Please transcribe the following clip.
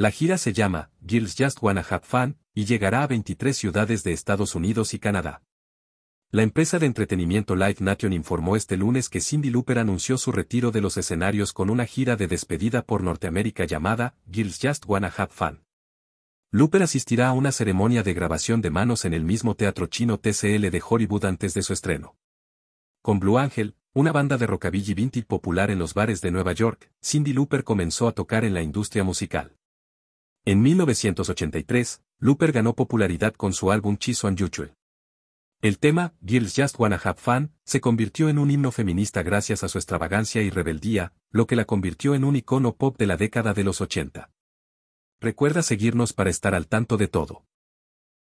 La gira se llama Girls Just Wanna Have Fun y llegará a 23 ciudades de Estados Unidos y Canadá. La empresa de entretenimiento Live Nation informó este lunes que Cindy Looper anunció su retiro de los escenarios con una gira de despedida por Norteamérica llamada Girls Just Wanna Have Fun. Looper asistirá a una ceremonia de grabación de manos en el mismo teatro chino TCL de Hollywood antes de su estreno. Con Blue Angel, una banda de rockabilly vintage popular en los bares de Nueva York, Cindy Looper comenzó a tocar en la industria musical. En 1983, Looper ganó popularidad con su álbum Chiso Unusual. El tema, Girls Just Wanna Have Fun, se convirtió en un himno feminista gracias a su extravagancia y rebeldía, lo que la convirtió en un icono pop de la década de los 80. Recuerda seguirnos para estar al tanto de todo.